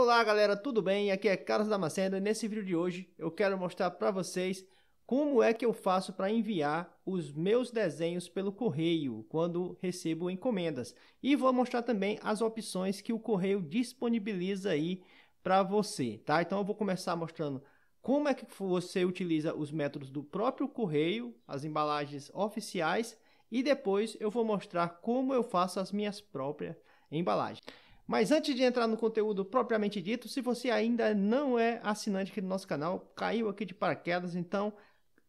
Olá galera, tudo bem? Aqui é Carlos Damasceno e nesse vídeo de hoje eu quero mostrar para vocês como é que eu faço para enviar os meus desenhos pelo correio quando recebo encomendas. E vou mostrar também as opções que o correio disponibiliza aí para você, tá? Então eu vou começar mostrando como é que você utiliza os métodos do próprio correio, as embalagens oficiais, e depois eu vou mostrar como eu faço as minhas próprias embalagens. Mas antes de entrar no conteúdo propriamente dito, se você ainda não é assinante aqui do nosso canal, caiu aqui de paraquedas, então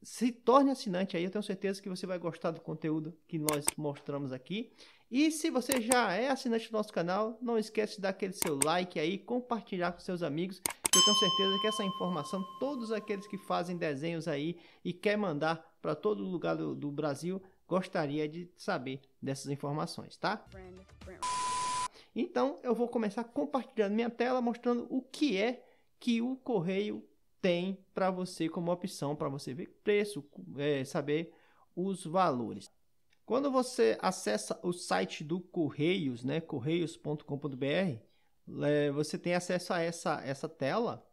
se torne assinante aí, eu tenho certeza que você vai gostar do conteúdo que nós mostramos aqui. E se você já é assinante do nosso canal, não esquece de dar aquele seu like aí, compartilhar com seus amigos. Eu tenho certeza que essa informação, todos aqueles que fazem desenhos aí e quer mandar para todo lugar do, do, Brasil, gostaria de saber dessas informações, tá? Brand, brand. Então eu vou começar compartilhando minha tela mostrando o que é que o correio tem para você como opção para você ver preço, é, saber os valores. Quando você acessa o site do Correios, né, correios.com.br, é, você tem acesso a essa, essa tela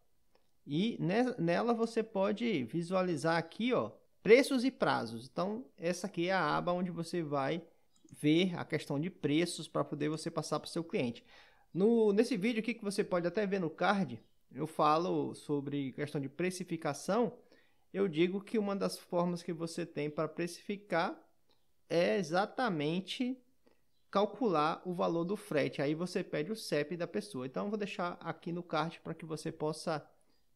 e nela você pode visualizar aqui, ó, preços e prazos. Então, essa aqui é a aba onde você vai ver a questão de preços para poder você passar para o seu cliente. No, nesse vídeo aqui que você pode até ver no card, eu falo sobre questão de precificação. Eu digo que uma das formas que você tem para precificar é exatamente calcular o valor do frete. Aí você pede o CEP da pessoa. Então eu vou deixar aqui no card para que você possa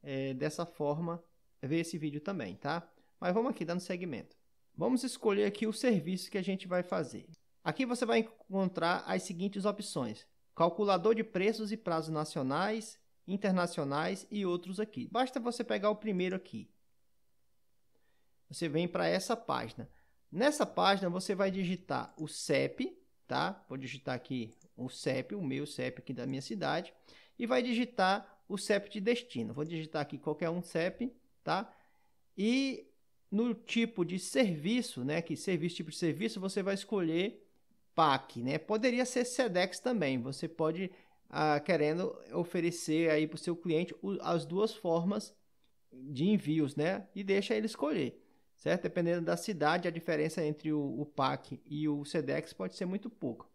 é, dessa forma ver esse vídeo também, tá? Mas vamos aqui, dando segmento. Vamos escolher aqui o serviço que a gente vai fazer. Aqui você vai encontrar as seguintes opções: calculador de preços e prazos nacionais, internacionais e outros aqui. Basta você pegar o primeiro aqui. Você vem para essa página. Nessa página você vai digitar o CEP, tá? Vou digitar aqui o CEP, o meu CEP aqui da minha cidade, e vai digitar o CEP de destino. Vou digitar aqui qualquer um CEP, tá? E no tipo de serviço, né, que serviço tipo de serviço, você vai escolher PAC, né? Poderia ser SEDEX também. Você pode ah, querendo oferecer aí para o seu cliente as duas formas de envios, né? E deixa ele escolher, certo? Dependendo da cidade, a diferença entre o, o PAC e o SEDEX pode ser muito pouco.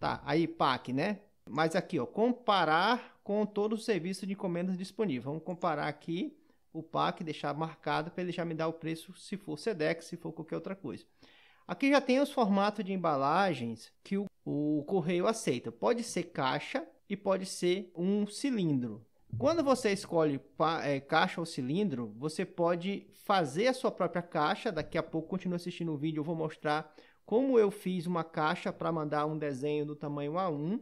Tá, aí PAC, né? Mas aqui, ó, comparar com todo o serviço de encomendas disponível. Vamos comparar aqui o PAC, deixar marcado para ele já me dar o preço se for SEDEX, se for qualquer outra coisa. Aqui já tem os formatos de embalagens que o, o correio aceita. Pode ser caixa e pode ser um cilindro. Quando você escolhe é, caixa ou cilindro, você pode fazer a sua própria caixa. Daqui a pouco, continuo assistindo o vídeo, eu vou mostrar como eu fiz uma caixa para mandar um desenho do tamanho A1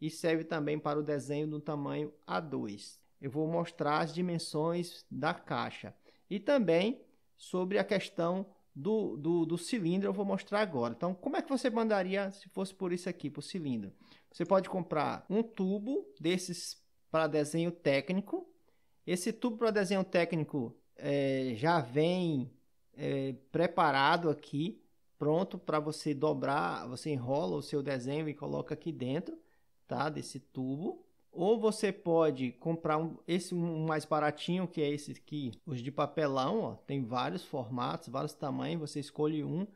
e serve também para o desenho do tamanho A2. Eu vou mostrar as dimensões da caixa e também sobre a questão do, do, do, cilindro eu vou mostrar agora. Então, como é que você mandaria se fosse por isso aqui, por cilindro? Você pode comprar um tubo desses para desenho técnico. Esse tubo para desenho técnico é, já vem é, preparado aqui, pronto para você dobrar. Você enrola o seu desenho e coloca aqui dentro, tá? Desse tubo. Ou você pode comprar um, esse um mais baratinho, que é esse aqui, os de papelão, ó, tem vários formatos, vários tamanhos, você escolhe um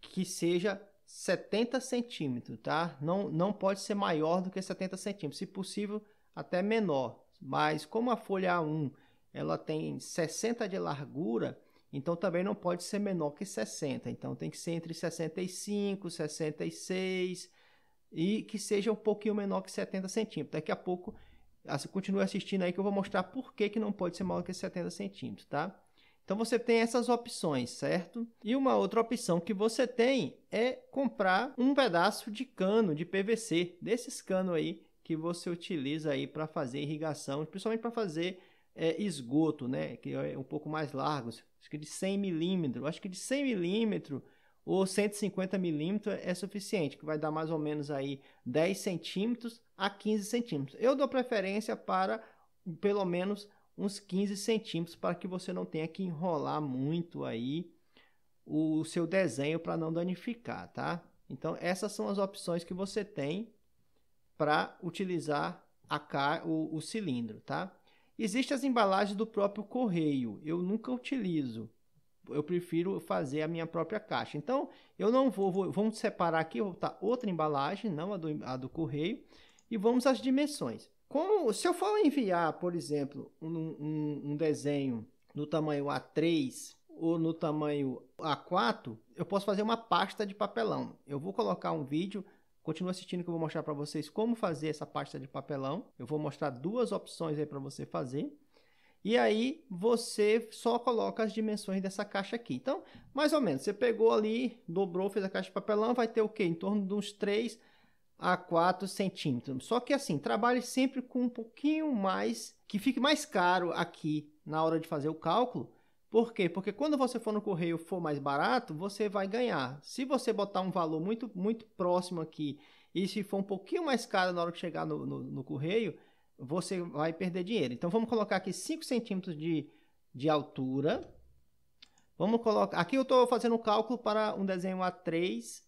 que seja 70 centímetros, tá? Não, não pode ser maior do que 70 centímetros, se possível até menor. Mas como a folha A1 ela tem 60 de largura, então também não pode ser menor que 60. Então tem que ser entre 65, 66 e que seja um pouquinho menor que 70 centímetros. Daqui a pouco, continue assistindo aí que eu vou mostrar por que, que não pode ser maior que 70 centímetros, tá? Então você tem essas opções, certo? E uma outra opção que você tem é comprar um pedaço de cano de PVC, desses canos aí que você utiliza aí para fazer irrigação, principalmente para fazer é, esgoto, né? Que é um pouco mais largos, acho que de 100 milímetros, acho que de 100 milímetros o 150 milímetros é suficiente, que vai dar mais ou menos aí 10 centímetros a 15 centímetros. Eu dou preferência para pelo menos uns 15 centímetros para que você não tenha que enrolar muito aí o seu desenho para não danificar, tá? Então essas são as opções que você tem para utilizar a, o, o cilindro, tá? Existem as embalagens do próprio correio, eu nunca utilizo eu prefiro fazer a minha própria caixa. Então, eu não vou, vou vamos separar aqui, vou botar outra embalagem, não a do, a do correio, e vamos às dimensões. Como, se eu for enviar, por exemplo, um, um, um desenho no tamanho A3 ou no tamanho A4, eu posso fazer uma pasta de papelão. Eu vou colocar um vídeo Continua assistindo que eu vou mostrar para vocês como fazer essa pasta de papelão. Eu vou mostrar duas opções aí para você fazer. E aí você só coloca as dimensões dessa caixa aqui. Então, mais ou menos, você pegou ali, dobrou, fez a caixa de papelão, vai ter o quê? Em torno de uns 3 a 4 centímetros. Só que assim, trabalhe sempre com um pouquinho mais, que fique mais caro aqui na hora de fazer o cálculo. Por quê? Porque quando você for no correio for mais barato, você vai ganhar. Se você botar um valor muito, muito próximo aqui e se for um pouquinho mais caro na hora que chegar no, no, no correio, você vai perder dinheiro. Então vamos colocar aqui 5 centímetros de, de altura. Vamos colocar. Aqui eu estou fazendo um cálculo para um desenho A3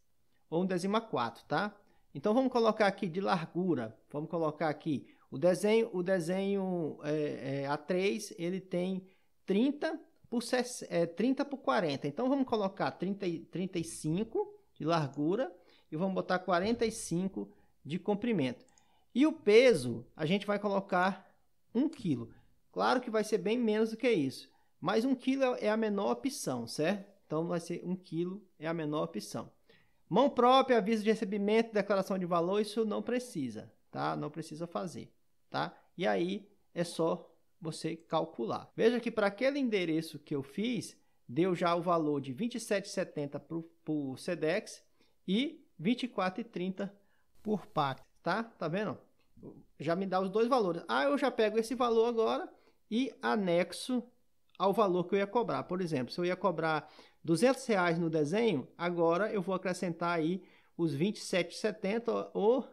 ou um desenho A4, tá? Então vamos colocar aqui de largura. Vamos colocar aqui o desenho, o desenho é, é, A3 ele tem 30 por, é, 30 por 40. Então vamos colocar 30, 35 de largura e vamos botar 45 de comprimento. E o peso, a gente vai colocar 1 quilo. Claro que vai ser bem menos do que isso, mas 1 quilo é, é a menor opção, certo? Então vai ser 1 quilo é a menor opção. Mão própria, aviso de recebimento, declaração de valor, isso não precisa, tá? Não precisa fazer, tá? E aí é só você calcular. Veja que para aquele endereço que eu fiz, deu já o valor de 27,70 para o SEDEX e 24,30 por PAC, tá? Tá vendo? já me dá os dois valores. Ah, eu já pego esse valor agora e anexo ao valor que eu ia cobrar. Por exemplo, se eu ia cobrar 200 reais no desenho, agora eu vou acrescentar aí os 27,70 ou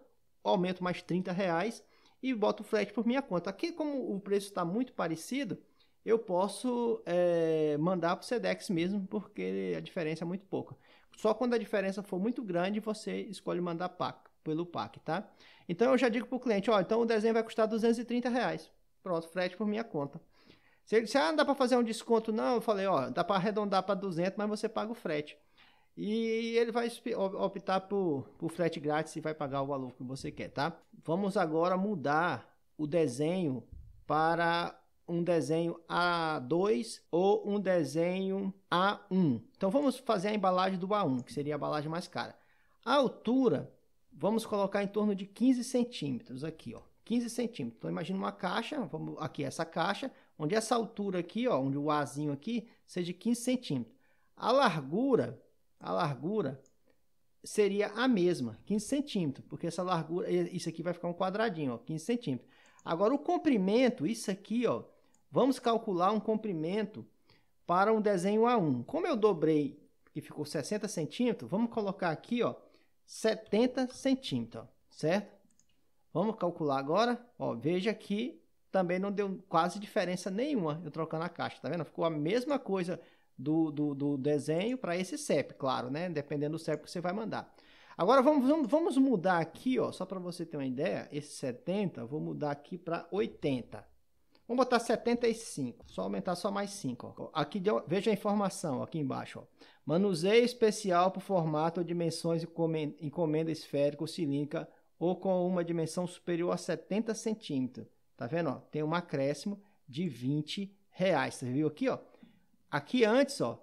aumento mais 30 reais e boto o frete por minha conta. Aqui, como o preço está muito parecido, eu posso é, mandar para o Sedex mesmo, porque a diferença é muito pouca. Só quando a diferença for muito grande, você escolhe mandar PAC, pelo PAC, tá? Então eu já digo para o cliente, ó, então o desenho vai custar 230 reais. Pronto, frete por minha conta. Se ele disser, ah, não dá para fazer um desconto, não, eu falei, ó, dá para arredondar para 200, mas você paga o frete. E ele vai optar por, por frete grátis e vai pagar o valor que você quer, tá? Vamos agora mudar o desenho para um desenho A2 ou um desenho A1. Então vamos fazer a embalagem do A1, que seria a embalagem mais cara. A altura vamos colocar em torno de 15 centímetros aqui, ó. 15 centímetros. Então, imagina uma caixa, vamos, aqui é essa caixa, onde essa altura aqui, ó, onde o Azinho aqui, seja de 15 centímetros. A largura, a largura seria a mesma, 15 centímetros, porque essa largura, isso aqui vai ficar um quadradinho, ó, 15 centímetros. Agora, o comprimento, isso aqui, ó, vamos calcular um comprimento para um desenho A1. Como eu dobrei, que ficou 60 centímetros, vamos colocar aqui, ó, 70 centímetros, certo? Vamos calcular agora. Ó, veja que também não deu quase diferença nenhuma eu trocando a caixa, tá vendo? Ficou a mesma coisa do, do, do desenho para esse CEP, claro, né? Dependendo do CEP que você vai mandar. Agora vamos, vamos, mudar aqui, ó, só para você ter uma ideia, esse 70, vou mudar aqui para 80. Vamos botar 75, só aumentar só mais 5. Ó. Aqui deu, veja a informação aqui embaixo. Ó. Manuseio especial para formato ou dimensões encomenda esférica ou cilíndrica ou com uma dimensão superior a 70 centímetros. Tá vendo? Ó? Tem um acréscimo de 20 reais. Você viu aqui? Ó? Aqui antes ó,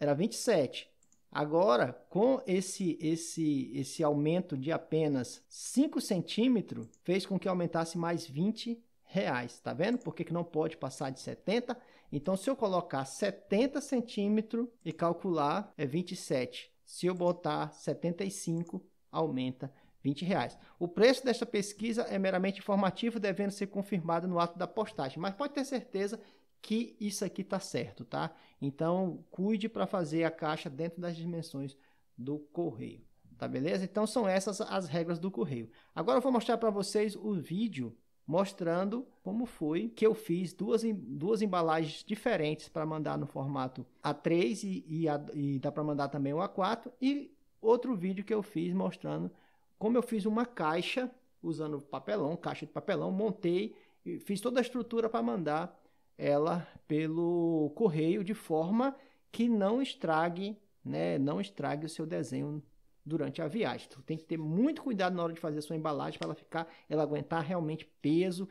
era 27. Agora, com esse, esse, esse aumento de apenas 5 centímetros, fez com que aumentasse mais 20 reais, tá vendo? Por que, que não pode passar de 70? Então, se eu colocar 70 centímetros e calcular, é 27. Se eu botar 75, aumenta 20 reais. O preço desta pesquisa é meramente informativo, devendo ser confirmado no ato da postagem, mas pode ter certeza que isso aqui está certo, tá? Então, cuide para fazer a caixa dentro das dimensões do correio, tá beleza? Então, são essas as regras do correio. Agora, eu vou mostrar para vocês o vídeo mostrando como foi que eu fiz duas, duas embalagens diferentes para mandar no formato A3 e, e, a, e dá para mandar também o A4 e outro vídeo que eu fiz mostrando como eu fiz uma caixa usando papelão, caixa de papelão, montei, fiz toda a estrutura para mandar ela pelo correio de forma que não estrague, né, não estrague o seu desenho durante a viagem. Tu tem que ter muito cuidado na hora de fazer a sua embalagem para ela ficar, ela aguentar realmente peso,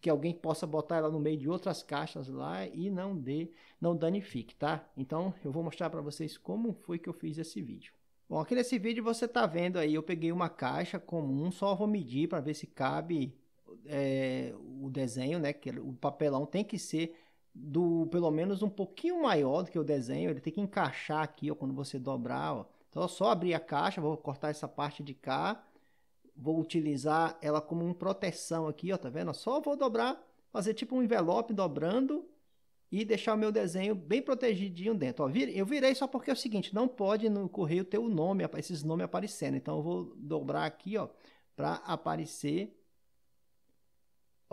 que alguém possa botar ela no meio de outras caixas lá e não dê, não danifique, tá? Então eu vou mostrar para vocês como foi que eu fiz esse vídeo. Bom, aqui nesse vídeo você tá vendo aí, eu peguei uma caixa comum, só vou medir para ver se cabe é, o desenho, né? Que o papelão tem que ser do pelo menos um pouquinho maior do que o desenho, ele tem que encaixar aqui, ó, quando você dobrar, ó, então, é só abrir a caixa, vou cortar essa parte de cá, vou utilizar ela como uma proteção aqui, ó, tá vendo? só vou dobrar, fazer tipo um envelope dobrando e deixar o meu desenho bem protegidinho dentro. Ó, eu virei só porque é o seguinte, não pode no correio ter o nome, esses nomes aparecendo. Então, eu vou dobrar aqui, ó, para aparecer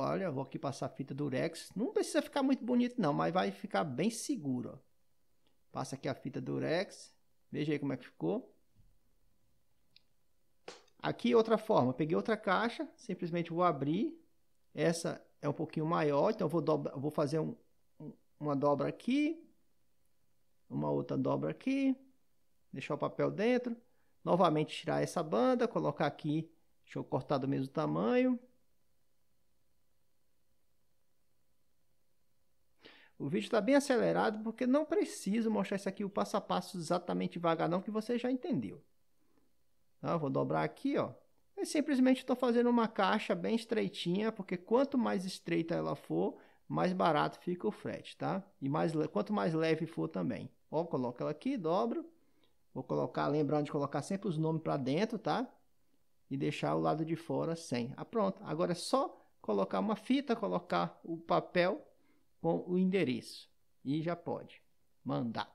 Olha, vou aqui passar a fita durex. Não precisa ficar muito bonito não, mas vai ficar bem seguro. Ó. Passa aqui a fita durex. Veja aí como é que ficou. Aqui outra forma, peguei outra caixa, simplesmente vou abrir. Essa é um pouquinho maior, então vou, dobra, vou fazer um, uma dobra aqui, uma outra dobra aqui, deixar o papel dentro. Novamente tirar essa banda, colocar aqui, deixa eu cortar do mesmo tamanho. O vídeo está bem acelerado porque não preciso mostrar isso aqui o passo a passo exatamente devagar não, que você já entendeu. Tá, vou dobrar aqui, ó. Eu simplesmente estou fazendo uma caixa bem estreitinha, porque quanto mais estreita ela for, mais barato fica o frete, tá? E mais, quanto mais leve for também. Ó, coloco ela aqui, dobro. Vou colocar, lembrando de colocar sempre os nomes para dentro, tá? E deixar o lado de fora sem. Ah, pronto. Agora é só colocar uma fita, colocar o papel com o endereço e já pode mandar.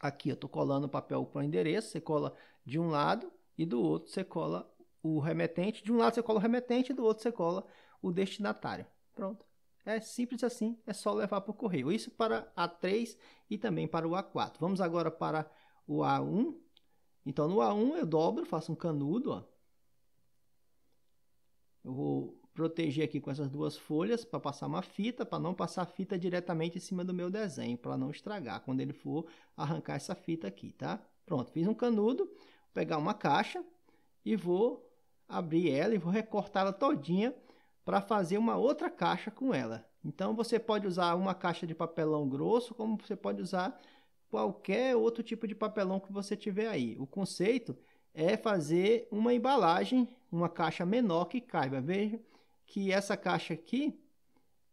Aqui eu estou colando o papel para o endereço, você cola de um lado e do outro você cola o remetente. De um lado você cola o remetente e do outro você cola o destinatário. Pronto. É simples assim, é só levar para o correio. Isso para A3 e também para o A4. Vamos agora para o A1. Então no A1 eu dobro, faço um canudo, ó. Eu vou proteger aqui com essas duas folhas para passar uma fita, para não passar a fita diretamente em cima do meu desenho, para não estragar quando ele for arrancar essa fita aqui, tá? Pronto, fiz um canudo, vou pegar uma caixa e vou abrir ela e vou recortá-la todinha para fazer uma outra caixa com ela. Então você pode usar uma caixa de papelão grosso, como você pode usar qualquer outro tipo de papelão que você tiver aí. O conceito é fazer uma embalagem, uma caixa menor que caiba. Veja que essa caixa aqui,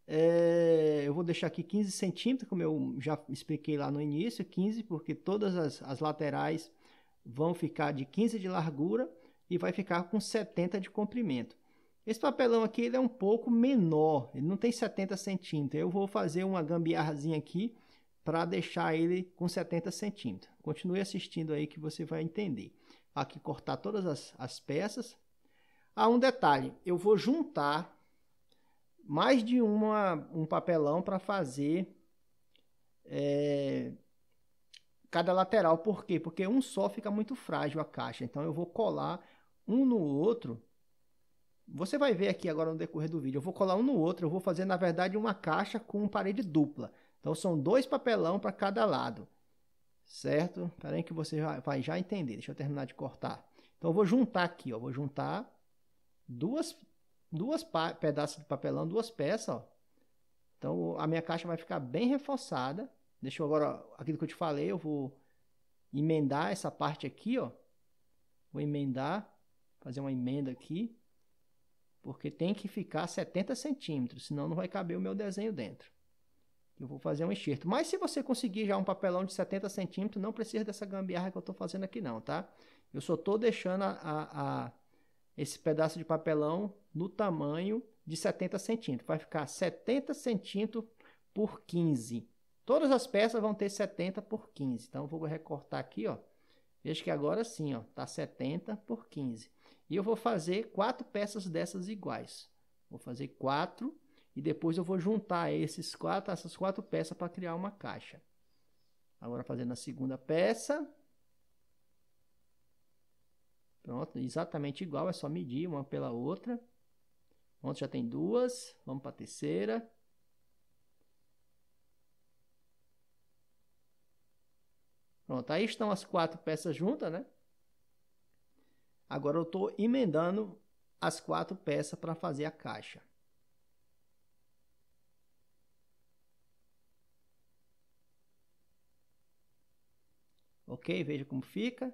é, eu vou deixar aqui 15 centímetros, como eu já expliquei lá no início, 15, porque todas as, as laterais vão ficar de 15 de largura e vai ficar com 70 de comprimento. Esse papelão aqui ele é um pouco menor, ele não tem 70 centímetros. Eu vou fazer uma gambiarrazinha aqui para deixar ele com 70 centímetros. Continue assistindo aí que você vai entender. Aqui cortar todas as, as peças, Há um detalhe, eu vou juntar mais de uma, um papelão para fazer é, cada lateral. Por quê? Porque um só fica muito frágil a caixa. Então eu vou colar um no outro. Você vai ver aqui agora no decorrer do vídeo. Eu vou colar um no outro. Eu vou fazer, na verdade, uma caixa com parede dupla. Então são dois papelão para cada lado. Certo? Espera aí que você vai já entender. Deixa eu terminar de cortar. Então eu vou juntar aqui, ó. Vou juntar duas, duas pedaços de papelão, duas peças, ó. Então a minha caixa vai ficar bem reforçada. Deixa eu agora, aquilo que eu te falei, eu vou emendar essa parte aqui, ó. Vou emendar, fazer uma emenda aqui. Porque tem que ficar 70 centímetros, senão não vai caber o meu desenho dentro. Eu vou fazer um enxerto. Mas se você conseguir já um papelão de 70 centímetros, não precisa dessa gambiarra que eu estou fazendo aqui não, tá? Eu só estou deixando a, a, a esse pedaço de papelão no tamanho de 70 centímetros. Vai ficar 70 centímetros por 15. Todas as peças vão ter 70 por 15. Então, vou recortar aqui, ó. Veja que agora sim, ó, tá 70 por 15. E eu vou fazer quatro peças dessas iguais. Vou fazer quatro e depois eu vou juntar esses quatro, essas quatro peças para criar uma caixa. Agora fazendo a segunda peça, Pronto, exatamente igual, é só medir uma pela outra. Pronto, já tem duas. Vamos para a terceira. Pronto, aí estão as quatro peças juntas, né? Agora eu estou emendando as quatro peças para fazer a caixa. Ok, veja como fica.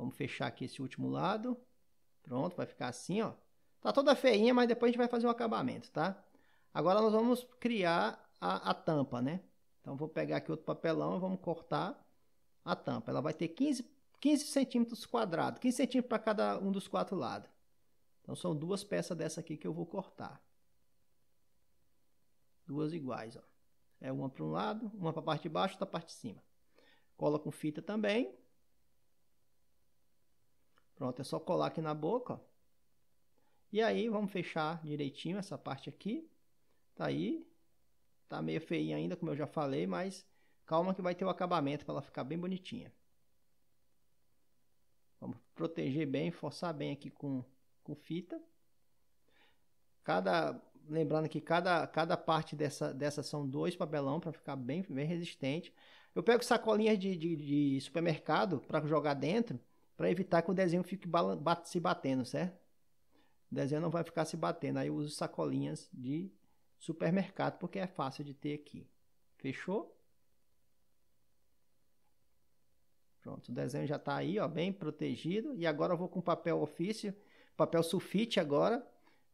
Vamos fechar aqui esse último lado. Pronto, vai ficar assim, ó. Tá toda feinha, mas depois a gente vai fazer um acabamento, tá? Agora nós vamos criar a, a tampa, né? Então vou pegar aqui outro papelão e vamos cortar a tampa. Ela vai ter 15, 15 centímetros quadrados, 15 centímetros para cada um dos quatro lados. Então são duas peças dessa aqui que eu vou cortar. Duas iguais, ó. É uma para um lado, uma para a parte de baixo, outra parte de cima. Cola com fita também. Pronto, é só colar aqui na boca, ó. E aí, vamos fechar direitinho essa parte aqui. Tá aí. Tá meio feinha ainda, como eu já falei, mas calma que vai ter o acabamento para ela ficar bem bonitinha. Vamos proteger bem, forçar bem aqui com, com fita. Cada, lembrando que cada, cada parte dessa, dessa são dois papelão para ficar bem, bem resistente. Eu pego sacolinhas de, de, de supermercado para jogar dentro para evitar que o desenho fique se batendo, certo? O desenho não vai ficar se batendo. Aí eu uso sacolinhas de supermercado, porque é fácil de ter aqui. Fechou? Pronto, o desenho já está aí, ó, bem protegido. E agora eu vou com papel ofício, papel sulfite agora,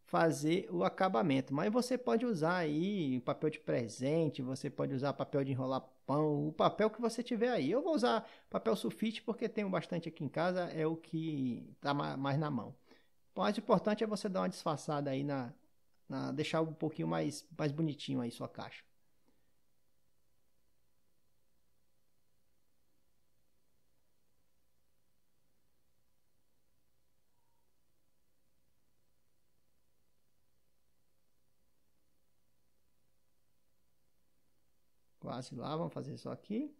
fazer o acabamento. Mas você pode usar aí papel de presente, você pode usar papel de enrolar o papel que você tiver aí. Eu vou usar papel sulfite porque tenho bastante aqui em casa, é o que está mais na mão. O mais importante é você dar uma disfarçada aí na, na deixar um pouquinho mais mais bonitinho aí sua caixa. fácil lá, vamos fazer só aqui.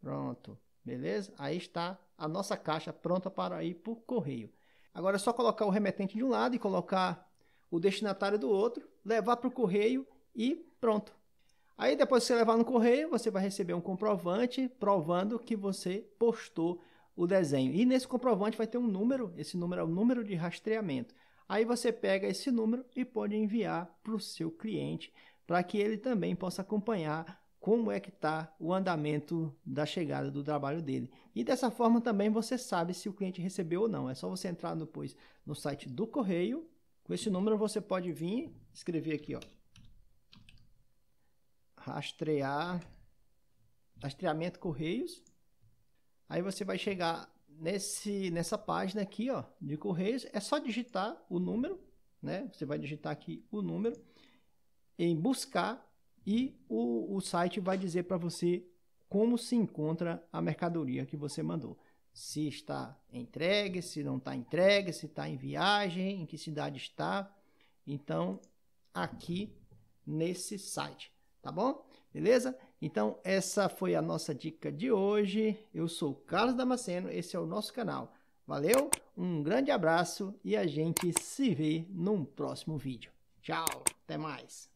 Pronto, beleza? Aí está a nossa caixa pronta para ir por correio. Agora é só colocar o remetente de um lado e colocar o destinatário do outro, levar para o correio e pronto. Aí depois que você levar no correio, você vai receber um comprovante provando que você postou o desenho. E nesse comprovante vai ter um número, esse número é o número de rastreamento. Aí você pega esse número e pode enviar para o seu cliente para que ele também possa acompanhar como é que está o andamento da chegada do trabalho dele. E dessa forma também você sabe se o cliente recebeu ou não. É só você entrar depois no site do correio. Com esse número você pode vir escrever aqui, ó, rastrear, rastreamento correios. Aí você vai chegar nesse, nessa página aqui, ó, de correios. É só digitar o número, né? Você vai digitar aqui o número em buscar e o, o site vai dizer para você como se encontra a mercadoria que você mandou. Se está entregue, se não está entregue, se está em viagem, em que cidade está. Então, aqui nesse site tá bom? Beleza? Então, essa foi a nossa dica de hoje. Eu sou Carlos Damasceno, esse é o nosso canal. Valeu, um grande abraço e a gente se vê num próximo vídeo. Tchau, até mais!